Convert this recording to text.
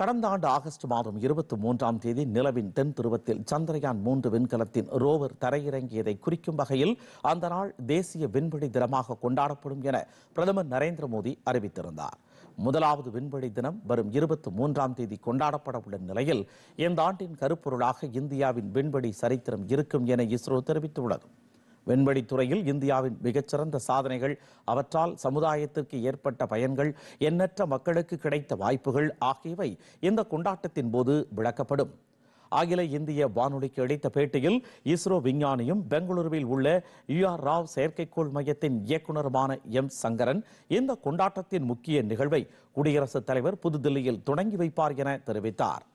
கடந்த ஆண்டு ஆகஸ்ட் மாதம் இருபத்தி மூன்றாம் தேதி நிலவின் தென் துருவத்தில் சந்திரயான் மூன்று விண்கலத்தின் ரோவர் தரையிறங்கியதை குறிக்கும் வகையில் அந்த நாள் தேசிய விண்வெளி தினமாக கொண்டாடப்படும் என பிரதமர் நரேந்திர மோடி அறிவித்திருந்தார் முதலாவது விண்வெளி தினம் வரும் இருபத்தி மூன்றாம் தேதி கொண்டாடப்பட உள்ள நிலையில் இந்த ஆண்டின் கருப்பொருளாக இந்தியாவின் விண்வெளி சரித்திரம் இருக்கும் என இஸ்ரோ தெரிவித்துள்ளது துறையில் இந்தியாவின் மிகச்சிறந்த சாதனைகள் அவற்றால் சமுதாயத்திற்கு ஏற்பட்ட பயன்கள் எண்ணற்ற மக்களுக்கு கிடைத்த வாய்ப்புகள் ஆகியவை இந்த கொண்டாட்டத்தின் போது விளக்கப்படும் அகில இந்திய வானொலிக்கு அளித்த பேட்டியில் இஸ்ரோ விஞ்ஞானியும் பெங்களூருவில் உள்ள யூஆர் ராவ் செயற்கைக்கோள் மையத்தின் இயக்குநருமான எம் சங்கரன் இந்த கொண்டாட்டத்தின் முக்கிய நிகழ்வை குடியரசுத் தலைவர் புதுதில்லியில் தொடங்கி வைப்பார் என தெரிவித்தார்